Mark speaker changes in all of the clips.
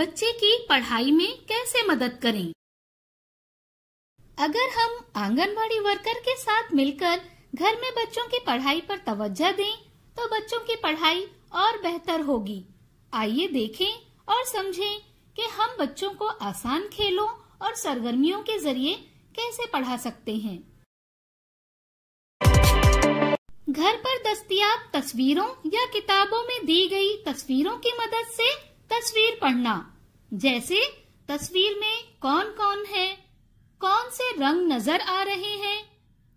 Speaker 1: बच्चे की पढ़ाई में कैसे मदद करें अगर हम आंगनबाड़ी वर्कर के साथ मिलकर घर में बच्चों की पढ़ाई पर तवज्जो दें तो बच्चों की पढ़ाई और बेहतर होगी आइए देखें और समझें कि हम बच्चों को आसान खेलों और सरगर्मियों के जरिए कैसे पढ़ा सकते हैं घर पर दस्तियाब तस्वीरों या किताबों में दी गई तस्वीरों की मदद से तस्वीर पढ़ना जैसे तस्वीर में कौन कौन है कौन से रंग नजर आ रहे हैं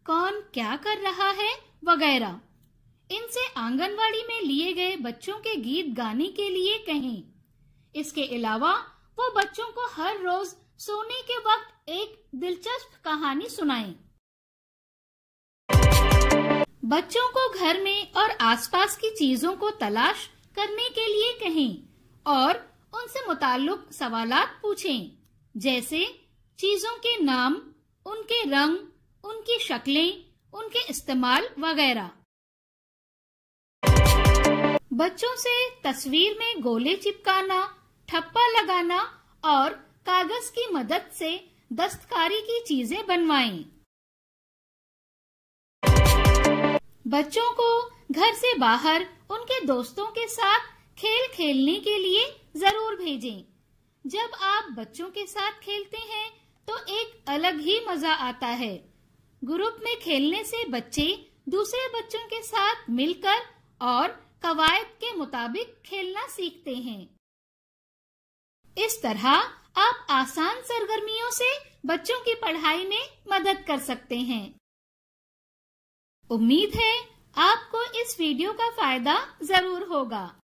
Speaker 1: कौन क्या कर रहा है वगैरह इनसे आंगनवाड़ी में लिए गए बच्चों के गीत गाने के लिए कहें इसके अलावा वो बच्चों को हर रोज सोने के वक्त एक दिलचस्प कहानी सुनाएं। बच्चों को घर में और आसपास की चीजों को तलाश करने के लिए कहें और उनसे मुतालुक सवाल पूछें जैसे चीजों के नाम उनके रंग उनकी शक्लें उनके इस्तेमाल वगैरह बच्चों से तस्वीर में गोले चिपकाना ठप्पा लगाना और कागज की मदद से दस्तकारी की चीजें बनवाएं। बच्चों को घर से बाहर उनके दोस्तों के साथ खेल खेलने के लिए जरूर भेजें। जब आप बच्चों के साथ खेलते हैं तो एक अलग ही मजा आता है ग्रुप में खेलने से बच्चे दूसरे बच्चों के साथ मिलकर और कवायद के मुताबिक खेलना सीखते हैं इस तरह आप आसान सरगर्मियों से बच्चों की पढ़ाई में मदद कर सकते हैं उम्मीद है आपको इस वीडियो का फायदा जरूर होगा